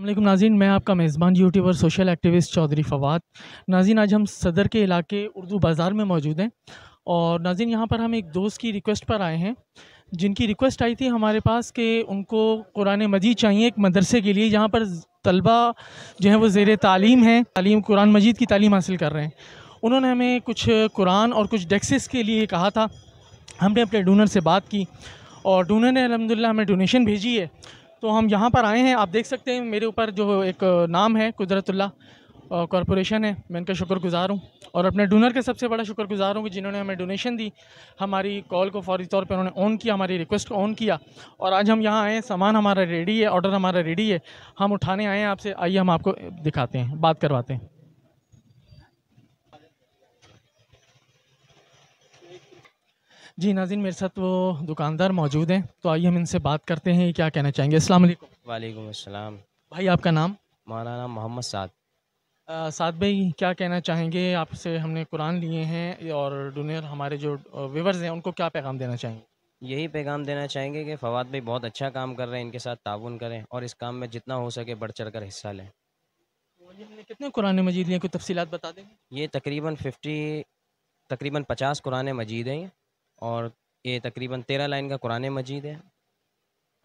अल्लाह नाजीन मैं आपका मेज़बान YouTuber social activist Chaudhary Fawad Nazeen आज हम सदर के इलाके उर्दू बाज़ार में मौजूद हैं और नाजीन यहाँ पर हम एक दोस्त की रिक्वेस्ट पर आए हैं जिनकी रिक्वेस्ट आई थी हमारे पास कि उनको कुरान मजीद चाहिए एक मदरसे के लिए जहाँ पर तलबा जो है वो ज़ेर तालीम है तालीम कुरान मजीद की तालीम हासिल कर रहे हैं उन्होंने हमें कुछ कुरान और कुछ डेक्सिस के लिए कहा था हमने अपने डोनर से बात की और डोनर ने अलहमदिल्ला हमें डोनेशन भेजी है तो हम यहाँ पर आए हैं आप देख सकते हैं मेरे ऊपर जो एक नाम है कुदरतुल्ला कॉरपोरेशन है मैं इनका शुक्रगुजार हूँ और अपने डोनर का सबसे बड़ा शुक्रगुजार हूँ कि जिन्होंने हमें डोनेशन दी हमारी कॉल को फौरी तौर पर उन्होंने ऑन किया हमारी रिक्वेस्ट को ऑन किया और आज हम यहाँ आए हैं सामान हमारा रेडी है ऑर्डर हमारा रेडी है हम उठाने आए हैं आपसे आइए हम आपको दिखाते हैं बात करवाते हैं जी नाजिन मेरे साथ वो दुकानदार मौजूद हैं तो आइए हम इनसे बात करते हैं क्या कहना चाहेंगे अस्सलाम वालेकुम वालेकुम अस्सलाम भाई आपका नाम हमारा नाम मोहम्मद साद साद भाई क्या कहना चाहेंगे आपसे हमने कुरान लिए हैं और डूनियर हमारे जो व्यूवर्स हैं उनको क्या पैगाम देना चाहेंगे यही पैगाम देना चाहेंगे कि फवाद भाई बहुत अच्छा काम कर रहे हैं इनके साथ ताउन करें और इस काम में जितना हो सके बढ़ चढ़ कर हिस्सा लें कितने कुरान मजीद लिए कोई तफसीत बता दें ये तकरीबन फिफ्टी तकरीबन पचास कुरान मजीद हैं और ये तकरीबन तेरह लाइन का कुरान मजीद है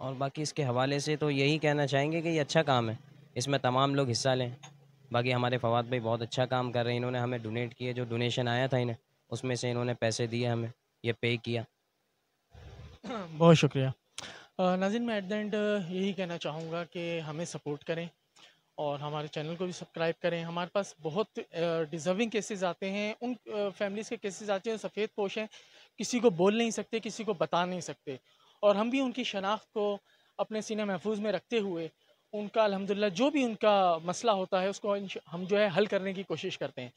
और बाकी इसके हवाले से तो यही कहना चाहेंगे कि ये अच्छा काम है इसमें तमाम लोग हिस्सा लें बाकी हमारे फवाद भाई बहुत अच्छा काम कर रहे हैं इन्होंने हमें डोनेट किए जो डोनेशन आया था इन्हें उसमें से इन्होंने पैसे दिए हमें ये पे किया बहुत शुक्रिया नाजिन मैं एट द एंड यही कहना चाहूँगा कि हमें सपोर्ट करें और हमारे चैनल को भी सब्सक्राइब करें हमारे पास बहुत डिज़र्विंग केसेस आते हैं उन फैमिलीज़ के केसेस आते हैं सफ़ेद पोश हैं किसी को बोल नहीं सकते किसी को बता नहीं सकते और हम भी उनकी शनाख्त को अपने सीने महफूज में रखते हुए उनका अलहमदिल्ला जो भी उनका मसला होता है उसको हम जो है हल करने की कोशिश करते हैं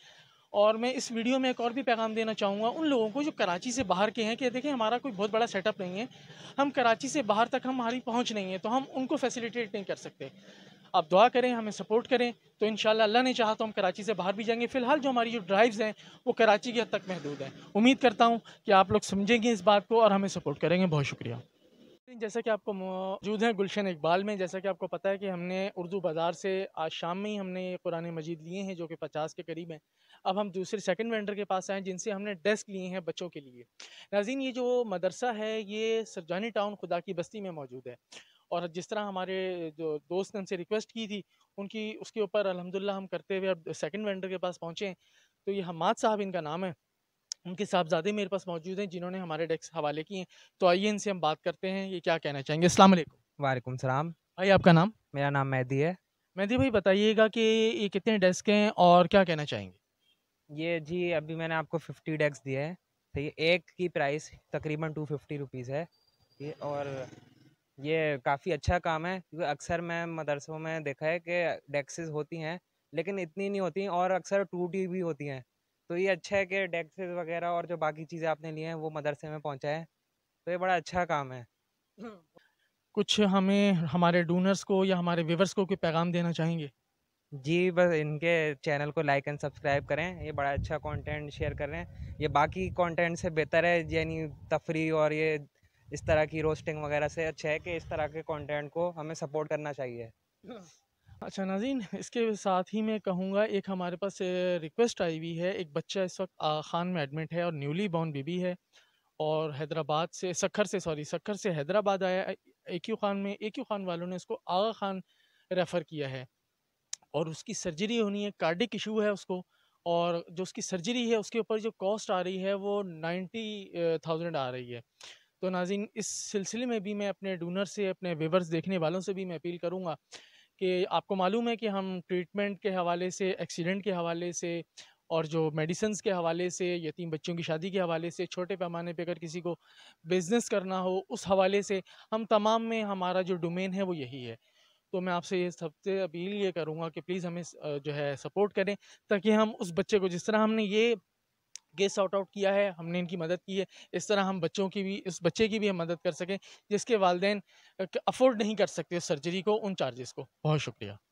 और मैं इस वीडियो में एक और भी पैगाम देना चाहूँगा उन लोगों को जो कराची से बाहर के हैं कि देखें हमारा कोई बहुत बड़ा सेटअप नहीं है हम कराची से बाहर तक हमारी पहुँच नहीं है तो हम उनको फैसिलिटेट नहीं कर सकते आप दुआ करें हमें सपोर्ट करें तो इन अल्लाह ने चाहा तो हम कराची से बाहर भी जाएंगे फ़िलहाल जो हमारी जो ड्राइव्स हैं वो कराची की हद तक महदूद हैं उम्मीद करता हूँ कि आप लोग समझेंगे इस बात को और हमें सपोर्ट करेंगे बहुत शुक्रिया जैसा कि आपको मौजूद है गुलशन इकबाल में जैसा कि आपको पता है कि हमने उर्दू बाज़ार से आज शाम में ही हमने कुरान मजीद लिए हैं जो कि पचास के करीब हैं अब हम दूसरे सेकंड वेंडर के पास आए जिनसे हमने डेस्क लिए हैं बच्चों के लिए नाजीन ये जो मदरसा है ये सरजानी टाउन खुदा की बस्ती में मौजूद है और जिस तरह हमारे जो दोस्त ने उनसे रिक्वेस्ट की थी उनकी उसके ऊपर अलहमदिल्ला हम करते हुए अब सेकेंड वेंडर के पास पहुँचे हैं तो ये हमाद साहब इनका नाम है उनके साहबजादे मेरे पास मौजूद हैं जिन्होंने हमारे डेस्क हवाले किए हैं तो आइए इनसे हम बात करते हैं ये क्या कहना चाहेंगे अस्सलाम वालेकुम सलाम भाई आपका नाम मेरा नाम मेहदी है मेहदी भाई बताइएगा कि ये कितने डेस्क हैं और क्या कहना चाहेंगे ये जी अभी मैंने आपको फिफ्टी डेस्क दिए हैं तो ये एक की प्राइस तकरीबन टू फिफ्टी रुपीज़ है ये और ये काफ़ी अच्छा काम है क्योंकि अक्सर मैं मदरसों में देखा है कि डेक्सेस होती हैं लेकिन इतनी नहीं होती और अक्सर टूटी भी होती हैं तो ये अच्छा है कि डेक्सेस वगैरह और जो बाकी चीज़ें आपने लिए हैं वो मदरसे में पहुँचाएँ तो ये बड़ा अच्छा काम है कुछ हमें हमारे डोनर्स को या हमारे व्यूवर्स को कोई पैगाम देना चाहेंगे जी बस इनके चैनल को लाइक एंड सब्सक्राइब करें ये बड़ा अच्छा कंटेंट शेयर कर रहे हैं ये बाकी कंटेंट से बेहतर है यानी तफरी और ये इस तरह की रोस्टिंग वगैरह से अच्छा है कि इस तरह के कंटेंट को हमें सपोर्ट करना चाहिए अच्छा नाजीन इसके साथ ही मैं कहूँगा एक हमारे पास रिक्वेस्ट आई हुई है एक बच्चा इस वक्त खान में एडमिट है और न्यूली बॉर्न बेबी है और हैदराबाद से सखर से सॉरी सखर से हैदराबाद आया ए खान में ए खान वालों ने उसको आगा खान रेफ़र किया है और उसकी सर्जरी होनी है कार्डिक इशू है उसको और जो उसकी सर्जरी है उसके ऊपर जो कॉस्ट आ रही है वो नाइन्टी थाउजेंड आ रही है तो नाजिन इस सिलसिले में भी मैं अपने डोनर से अपने वेवर्स देखने वालों से भी मैं अपील करूँगा कि आपको मालूम है कि हम ट्रीटमेंट के हवाले से एक्सीडेंट के हवाले से और जो मेडिसन के हवाले से यतीम बच्चों की शादी के हवाले से छोटे पैमाने पर अगर किसी को बिज़नेस करना हो उस हवाले से हम तमाम में हमारा जो डोमेन है वो यही है तो मैं आपसे ये सबसे अपील ये करूँगा कि प्लीज़ हमें जो है सपोर्ट करें ताकि हम उस बच्चे को जिस तरह हमने ये गेस्ट सॉर्ट आउट किया है हमने इनकी मदद की है इस तरह हम बच्चों की भी इस बच्चे की भी हम मदद कर सकें जिसके वालदेन अफोर्ड नहीं कर सकते सर्जरी को उन चार्जेस को बहुत शुक्रिया